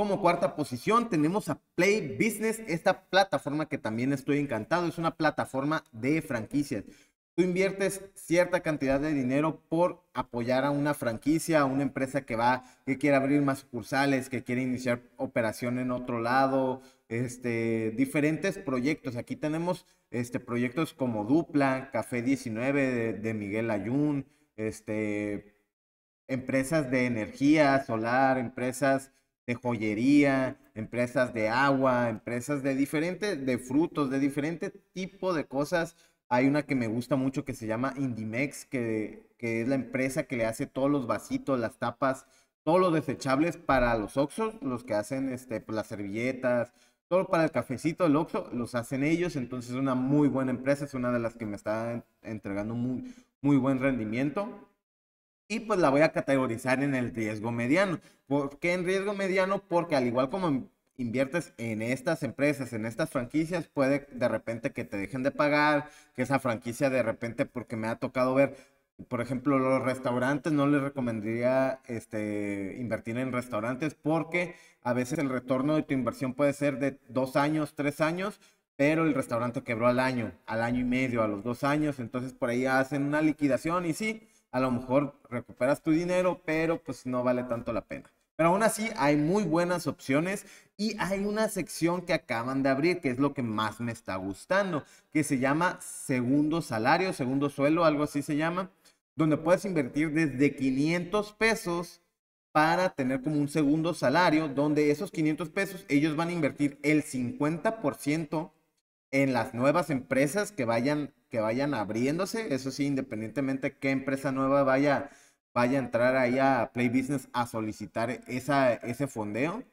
Como cuarta posición tenemos a Play Business, esta plataforma que también estoy encantado, es una plataforma de franquicias. Tú inviertes cierta cantidad de dinero por apoyar a una franquicia, a una empresa que va, que quiere abrir más sucursales, que quiere iniciar operación en otro lado, este, diferentes proyectos. Aquí tenemos este, proyectos como Dupla, Café 19 de, Miguel Ayun, este, empresas de energía solar, empresas joyería, empresas de agua, empresas de diferentes, de frutos, de diferente tipo de cosas. Hay una que me gusta mucho que se llama Indimex, que, que es la empresa que le hace todos los vasitos, las tapas, todos los desechables para los Oxos, los que hacen este, pues, las servilletas, todo para el cafecito el Oxo, los hacen ellos, entonces es una muy buena empresa, es una de las que me está entregando muy, muy buen rendimiento y pues la voy a categorizar en el riesgo mediano. ¿Por qué en riesgo mediano? Porque al igual como inviertes en estas empresas, en estas franquicias, puede de repente que te dejen de pagar, que esa franquicia de repente, porque me ha tocado ver, por ejemplo, los restaurantes, no les recomendaría este, invertir en restaurantes porque a veces el retorno de tu inversión puede ser de dos años, tres años, pero el restaurante quebró al año, al año y medio, a los dos años, entonces por ahí hacen una liquidación y sí, a lo mejor recuperas tu dinero, pero pues no vale tanto la pena. Pero aún así hay muy buenas opciones y hay una sección que acaban de abrir que es lo que más me está gustando, que se llama segundo salario, segundo suelo, algo así se llama, donde puedes invertir desde 500 pesos para tener como un segundo salario, donde esos 500 pesos ellos van a invertir el 50% en las nuevas empresas que vayan, que vayan abriéndose, eso sí, independientemente qué empresa nueva vaya, vaya a entrar ahí a Play Business a solicitar esa, ese fondeo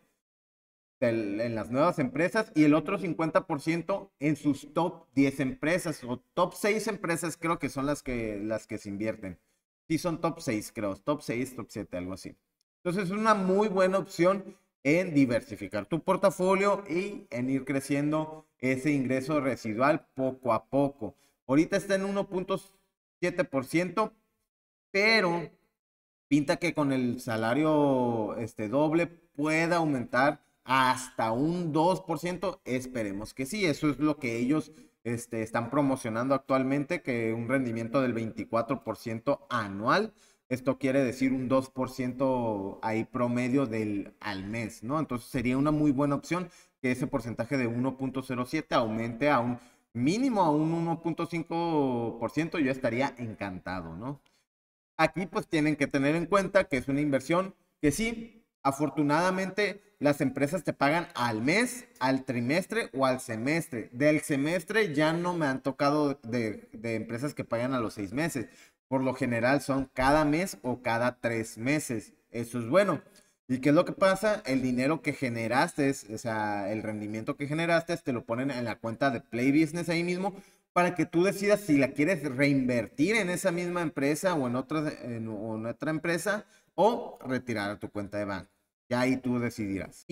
en las nuevas empresas y el otro 50% en sus top 10 empresas o top 6 empresas creo que son las que, las que se invierten. Sí, son top 6 creo, top 6, top 7, algo así. Entonces es una muy buena opción en diversificar tu portafolio y en ir creciendo ese ingreso residual poco a poco. Ahorita está en 1.7%, pero pinta que con el salario este, doble pueda aumentar hasta un 2%. Esperemos que sí, eso es lo que ellos este, están promocionando actualmente, que un rendimiento del 24% anual. Esto quiere decir un 2% ahí promedio del, al mes, ¿no? Entonces sería una muy buena opción ese porcentaje de 1.07 aumente a un mínimo a un 1.5%, yo estaría encantado, ¿no? Aquí pues tienen que tener en cuenta que es una inversión que sí, afortunadamente las empresas te pagan al mes, al trimestre o al semestre. Del semestre ya no me han tocado de empresas que pagan a los seis meses. Por lo general son cada mes o cada tres meses. Eso es bueno. ¿Y qué es lo que pasa? El dinero que generaste, o sea, el rendimiento que generaste, te lo ponen en la cuenta de Play Business ahí mismo para que tú decidas si la quieres reinvertir en esa misma empresa o en otra, otra empresa o retirar a tu cuenta de banco. Ya ahí tú decidirás.